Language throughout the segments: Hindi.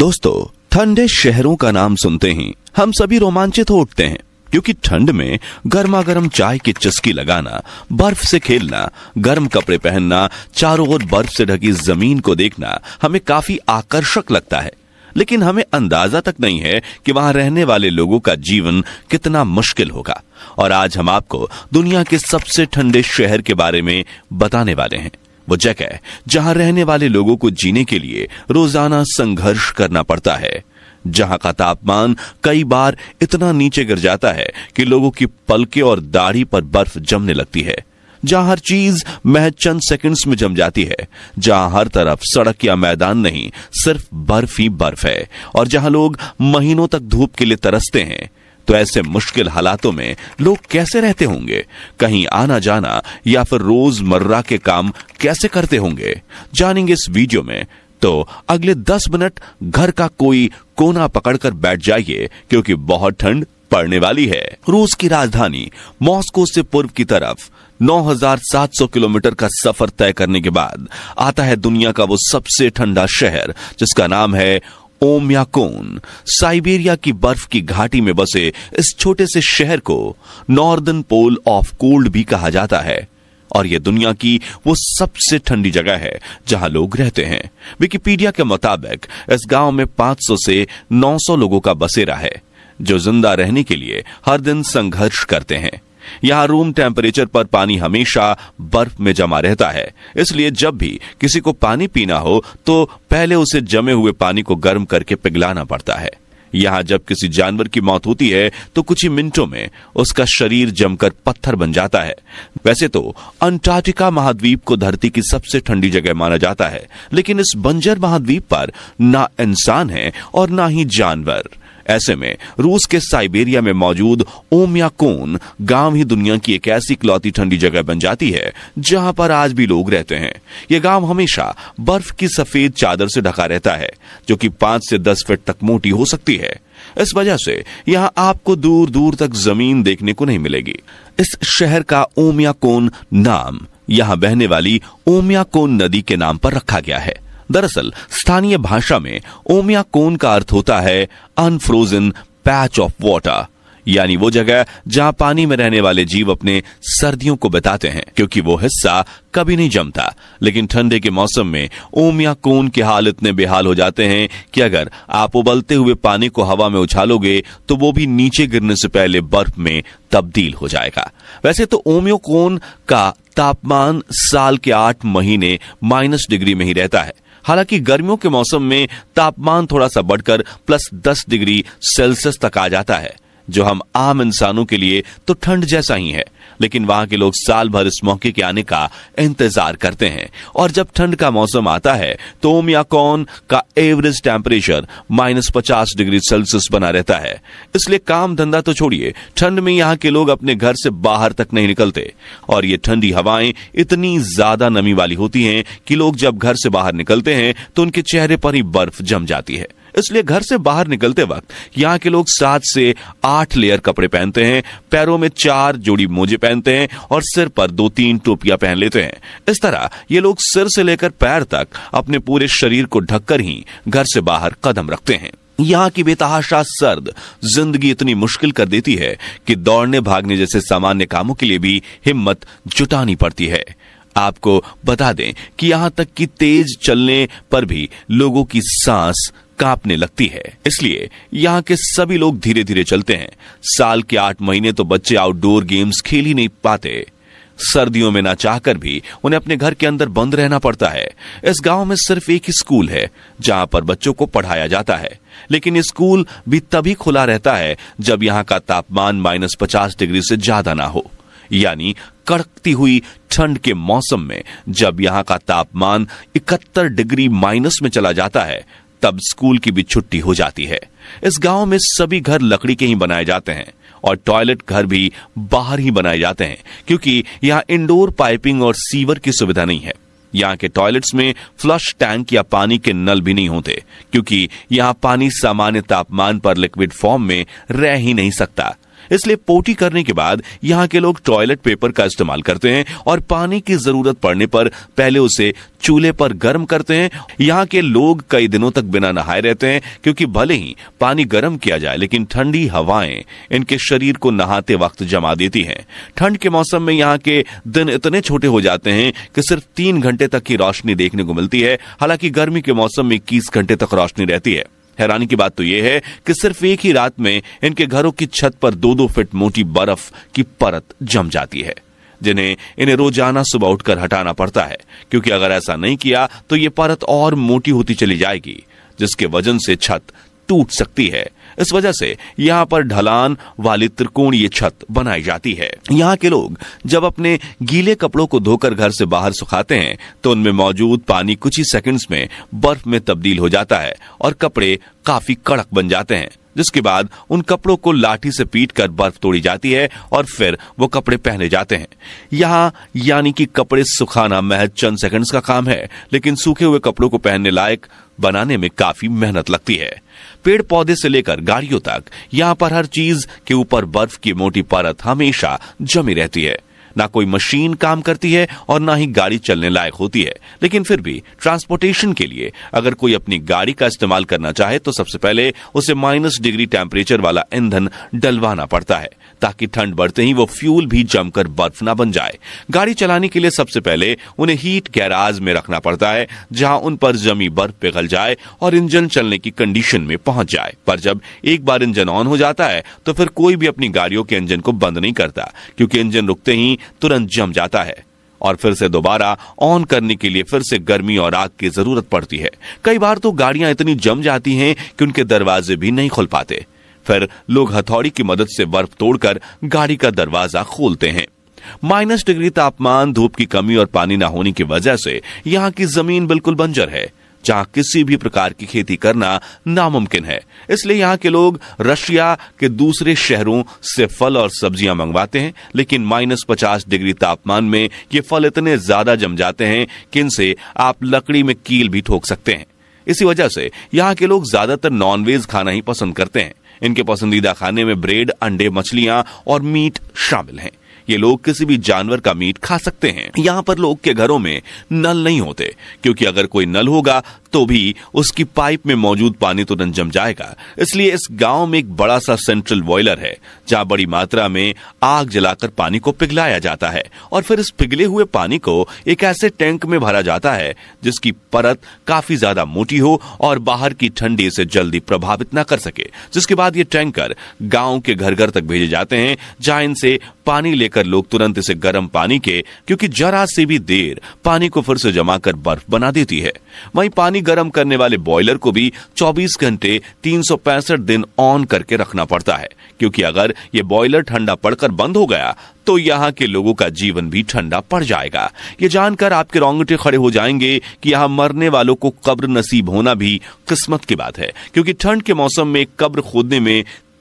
दोस्तों ठंडे शहरों का नाम सुनते ही हम सभी रोमांचित हो उठते हैं क्योंकि ठंड में गर्मा गर्म चाय की चस्की लगाना बर्फ से खेलना गर्म कपड़े पहनना चारों ओर बर्फ से ढकी जमीन को देखना हमें काफी आकर्षक लगता है लेकिन हमें अंदाजा तक नहीं है कि वहां रहने वाले लोगों का जीवन कितना मुश्किल होगा और आज हम आपको दुनिया के सबसे ठंडे शहर के बारे में बताने वाले हैं वो जगह जहां रहने वाले लोगों को जीने के लिए रोजाना संघर्ष करना पड़ता है जहां का तापमान कई बार इतना नीचे गिर जाता है कि लोगों की पलके और दाढ़ी पर बर्फ जमने लगती है जहां हर चीज महज चंद सेकंड्स में जम जाती है जहां हर तरफ सड़क या मैदान नहीं सिर्फ बर्फ ही बर्फ है और जहां लोग महीनों तक धूप के लिए तरसते हैं तो ऐसे मुश्किल हालातों में लोग कैसे रहते होंगे कहीं आना जाना या फिर रोजमर्रा के काम कैसे करते होंगे जानेंगे इस वीडियो में तो अगले दस मिनट घर का कोई कोना पकड़कर बैठ जाइए क्योंकि बहुत ठंड पड़ने वाली है रूस की राजधानी मॉस्को से पूर्व की तरफ 9,700 किलोमीटर का सफर तय करने के बाद आता है दुनिया का वो सबसे ठंडा शहर जिसका नाम है ओम्याकोन साइबेरिया की बर्फ की घाटी में बसे इस छोटे से शहर को नॉर्दर्न पोल ऑफ कोल्ड भी कहा जाता है और यह दुनिया की वो सबसे ठंडी जगह है जहां लोग रहते हैं विकिपीडिया के मुताबिक इस गांव में 500 से 900 लोगों का बसेरा है जो जिंदा रहने के लिए हर दिन संघर्ष करते हैं यहां रूम टेम्परेचर पर पानी हमेशा बर्फ में जमा रहता है इसलिए जब भी किसी को पानी पीना हो तो पहले उसे जमे हुए पानी को गर्म करके पिघलाना पड़ता है यहां जब किसी जानवर की मौत होती है तो कुछ ही मिनटों में उसका शरीर जमकर पत्थर बन जाता है वैसे तो अंटार्कटिका महाद्वीप को धरती की सबसे ठंडी जगह माना जाता है लेकिन इस बंजर महाद्वीप पर ना इंसान है और ना ही जानवर ऐसे में रूस के साइबेरिया में मौजूद ओमियाकोन गांव ही दुनिया की एक ऐसी इकलौती ठंडी जगह बन जाती है जहां पर आज भी लोग रहते हैं यह गांव हमेशा बर्फ की सफेद चादर से ढका रहता है जो कि पांच से दस फीट तक मोटी हो सकती है इस वजह से यहाँ आपको दूर दूर तक जमीन देखने को नहीं मिलेगी इस शहर का ओमियाकोन नाम यहाँ बहने वाली ओमियाकोन नदी के नाम पर रखा गया है दरअसल स्थानीय भाषा में ओमिया कोन का अर्थ होता है अनफ्रोजन पैच ऑफ वाटर यानी वो जगह जहां पानी में रहने वाले जीव अपने सर्दियों को बताते हैं क्योंकि वो हिस्सा कभी नहीं जमता लेकिन ठंडे के मौसम में ओम या कोन के हाल इतने बेहाल हो जाते हैं कि अगर आप उबलते हुए पानी को हवा में उछालोगे तो वो भी नीचे गिरने से पहले बर्फ में तब्दील हो जाएगा वैसे तो ओमियो कोन का तापमान साल के आठ महीने माइनस डिग्री में ही रहता है हालांकि गर्मियों के मौसम में तापमान थोड़ा सा बढ़कर प्लस दस डिग्री सेल्सियस तक आ जाता है जो हम आम इंसानों के लिए तो ठंड जैसा ही है लेकिन वहां के लोग साल भर इस मौके के आने का इंतजार करते हैं और जब ठंड का मौसम आता है तो ओमियाकोन का एवरेज टेम्परेचर माइनस पचास डिग्री सेल्सियस बना रहता है इसलिए काम धंधा तो छोड़िए ठंड में यहाँ के लोग अपने घर से बाहर तक नहीं निकलते और ये ठंडी हवाएं इतनी ज्यादा नमी वाली होती हैं कि लोग जब घर से बाहर निकलते हैं तो उनके चेहरे पर ही बर्फ जम जाती है इसलिए घर से बाहर निकलते वक्त यहाँ के लोग सात से आठ लेयर कपड़े पहनते हैं पैरों में चार जोड़ी मोजे पहनते हैं और सिर पर दो तीन टोपियां पहन लेते हैं इस तरह ये लोग सिर से लेकर पैर तक अपने पूरे शरीर को ढककर ही घर से बाहर कदम रखते हैं यहाँ की बेतहाशा सर्द जिंदगी इतनी मुश्किल कर देती है कि दौड़ने भागने जैसे सामान्य कामों के लिए भी हिम्मत जुटानी पड़ती है आपको बता दें कि यहां तक कि तेज चलने पर भी लोगों की सांस कांपने लगती है इसलिए यहाँ के सभी लोग धीरे धीरे चलते हैं साल के आठ महीने तो बच्चे आउटडोर गेम्स खेल ही नहीं पाते सर्दियों में ना चाहकर भी उन्हें अपने घर के अंदर बंद रहना पड़ता है इस गांव में सिर्फ एक ही स्कूल है जहां पर बच्चों को पढ़ाया जाता है लेकिन स्कूल भी तभी खुला रहता है जब यहाँ का तापमान माइनस पचास डिग्री से ज्यादा ना हो यानी कड़कती हुई ठंड के मौसम में जब यहाँ का तापमान इकहत्तर डिग्री माइनस में चला जाता है तब स्कूल की भी छुट्टी हो जाती है इस गांव में सभी घर लकड़ी के ही बनाए जाते हैं और टॉयलेट घर भी बाहर ही बनाए जाते हैं क्योंकि यहाँ इंडोर पाइपिंग और सीवर की सुविधा नहीं है यहाँ के टॉयलेट्स में फ्लश टैंक या पानी के नल भी नहीं होते क्योंकि यहाँ पानी सामान्य तापमान पर लिक्विड फॉर्म में रह ही नहीं सकता इसलिए पोटी करने के बाद यहाँ के लोग टॉयलेट पेपर का इस्तेमाल करते हैं और पानी की जरूरत पड़ने पर पहले उसे चूल्हे पर गर्म करते हैं यहाँ के लोग कई दिनों तक बिना नहाए रहते हैं क्योंकि भले ही पानी गर्म किया जाए लेकिन ठंडी हवाएं इनके शरीर को नहाते वक्त जमा देती हैं ठंड के मौसम में यहाँ के दिन इतने छोटे हो जाते हैं कि सिर्फ तीन घंटे तक की रोशनी देखने को मिलती है हालांकि गर्मी के मौसम में इक्कीस घंटे तक रोशनी रहती है हैरानी की बात तो यह है कि सिर्फ एक ही रात में इनके घरों की छत पर दो दो फिट मोटी बर्फ की परत जम जाती है जिन्हें इन्हें रोजाना सुबह उठकर हटाना पड़ता है क्योंकि अगर ऐसा नहीं किया तो ये परत और मोटी होती चली जाएगी जिसके वजन से छत टूट सकती है इस वजह से यहाँ पर ढलान वाली त्रिकोणीय छत बनाई जाती है यहाँ के लोग जब अपने गीले कपड़ों को धोकर घर से बाहर सुखाते हैं तो उनमें मौजूद पानी कुछ ही सेकंड्स में बर्फ में तब्दील हो जाता है और कपड़े काफी कड़क बन जाते हैं जिसके बाद उन कपड़ों को लाठी से पीट कर बर्फ तोड़ी जाती है और फिर वो कपड़े पहने जाते हैं यहाँ यानी कि कपड़े सुखाना महज चंद सेकंड्स का काम है लेकिन सूखे हुए कपड़ों को पहनने लायक बनाने में काफी मेहनत लगती है पेड़ पौधे से लेकर गाड़ियों तक यहाँ पर हर चीज के ऊपर बर्फ की मोटी परत हमेशा जमी रहती है ना कोई मशीन काम करती है और ना ही गाड़ी चलने लायक होती है लेकिन फिर भी ट्रांसपोर्टेशन के लिए अगर कोई अपनी गाड़ी का इस्तेमाल करना चाहे तो सबसे पहले उसे माइनस डिग्री टेम्परेचर वाला ईंधन डलवाना पड़ता है ताकि ठंड बढ़ते ही वो फ्यूल भी जमकर बर्फ ना बन जाए गाड़ी चलाने के लिए सबसे पहले उन्हें हीट गैराज में रखना पड़ता है जहां उन पर जमी बर्फ पिघल जाए और इंजन चलने की कंडीशन में पहुंच जाए पर जब एक बार इंजन ऑन हो जाता है तो फिर कोई भी अपनी गाड़ियों के इंजन को बंद नहीं करता क्योंकि इंजन रुकते ही तुरंत जम जाता है और फिर से दोबारा ऑन करने के लिए फिर से गर्मी और आग की जरूरत पड़ती है कई बार तो गाड़ियां इतनी जम जाती हैं कि उनके दरवाजे भी नहीं खुल पाते फिर लोग हथौड़ी की मदद से बर्फ तोड़कर गाड़ी का दरवाजा खोलते हैं माइनस डिग्री तापमान धूप की कमी और पानी न होने की वजह से यहाँ की जमीन बिल्कुल बंजर है जहाँ किसी भी प्रकार की खेती करना नामुमकिन है इसलिए यहाँ के लोग रशिया के दूसरे शहरों से फल और सब्जियां मंगवाते हैं लेकिन माइनस पचास डिग्री तापमान में ये फल इतने ज्यादा जम जाते हैं कि इनसे आप लकड़ी में कील भी ठोक सकते हैं इसी वजह से यहाँ के लोग ज्यादातर नॉनवेज खाना ही पसंद करते हैं इनके पसंदीदा खाने में ब्रेड अंडे मछलियां और मीट शामिल हैं ये लोग किसी भी जानवर का मीट खा सकते हैं यहाँ पर लोग के घरों में नल नहीं होते क्योंकि अगर कोई नल होगा तो भी उसकी पाइप में मौजूद पानी तो जम जाएगा इसलिए इस गांव में एक बड़ा सा सेंट्रल बॉयलर है जहाँ बड़ी मात्रा में आग जलाकर पानी को पिघलाया जाता है और फिर इस पिघले हुए पानी को एक ऐसे टैंक में भरा जाता है जिसकी परत काफी ज्यादा मोटी हो और बाहर की ठंडी से जल्दी प्रभावित न कर सके जिसके बाद ये टैंकर गांव के घर घर तक भेजे जाते हैं जहां इनसे पानी लेकर देखकर लोग तुरंत इसे गर्म पानी के क्योंकि जरा से भी देर पानी को फिर से जमा कर बर्फ बना देती है वहीं पानी गर्म करने वाले बॉयलर को भी 24 घंटे तीन दिन ऑन करके रखना पड़ता है क्योंकि अगर ये बॉयलर ठंडा पड़कर बंद हो गया तो यहाँ के लोगों का जीवन भी ठंडा पड़ जाएगा ये जानकर आपके रोंगटे खड़े हो जाएंगे कि यहाँ मरने वालों को कब्र नसीब होना भी किस्मत की बात है क्योंकि ठंड के मौसम में कब्र खोदने में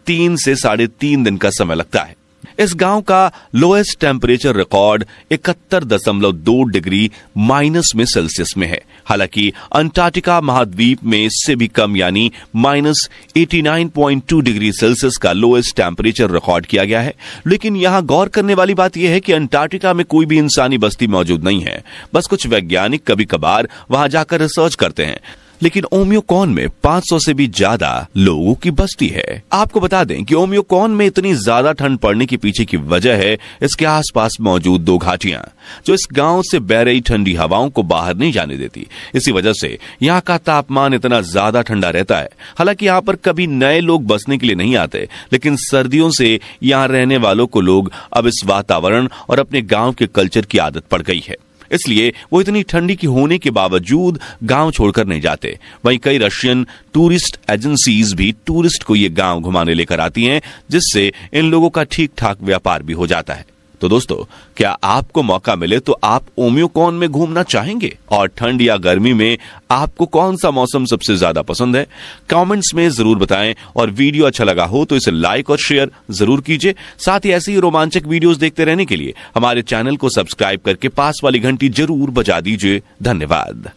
तीन से साढ़े तीन दिन का समय लगता है इस गांव का लोएस्ट टेम्परेचर रिकॉर्ड इकहत्तर दशमलव दो डिग्री माइनस में सेल्सियस में है हालांकि अंटार्कटिका महाद्वीप में इससे भी कम यानी माइनस टू डिग्री सेल्सियस का लोएस्ट टेम्परेचर रिकॉर्ड किया गया है लेकिन यहां गौर करने वाली बात यह है कि अंटार्कटिका में कोई भी इंसानी बस्ती मौजूद नहीं है बस कुछ वैज्ञानिक कभी कभार वहां जाकर रिसर्च करते हैं लेकिन ओमियोकॉन में 500 से भी ज्यादा लोगों की बस्ती है आपको बता दें कि ओमियोकॉन में इतनी ज्यादा ठंड पड़ने के पीछे की वजह है इसके आसपास मौजूद दो घाटियां जो इस गांव से बह रही ठंडी हवाओं को बाहर नहीं जाने देती इसी वजह से यहाँ का तापमान इतना ज्यादा ठंडा रहता है हालांकि यहाँ पर कभी नए लोग बसने के लिए नहीं आते लेकिन सर्दियों से यहाँ रहने वालों को लोग अब इस वातावरण और अपने गांव के कल्चर की आदत पड़ गई है इसलिए वो इतनी ठंडी की होने के बावजूद गांव छोड़कर नहीं जाते वहीं कई रशियन टूरिस्ट एजेंसीज भी टूरिस्ट को ये गांव घुमाने लेकर आती हैं जिससे इन लोगों का ठीक ठाक व्यापार भी हो जाता है तो दोस्तों क्या आपको मौका मिले तो आप ओमियोकॉन में घूमना चाहेंगे और ठंड या गर्मी में आपको कौन सा मौसम सबसे ज्यादा पसंद है कमेंट्स में जरूर बताएं और वीडियो अच्छा लगा हो तो इसे लाइक और शेयर जरूर कीजिए साथ ही ऐसी रोमांचक वीडियोस देखते रहने के लिए हमारे चैनल को सब्सक्राइब करके पास वाली घंटी जरूर बजा दीजिए धन्यवाद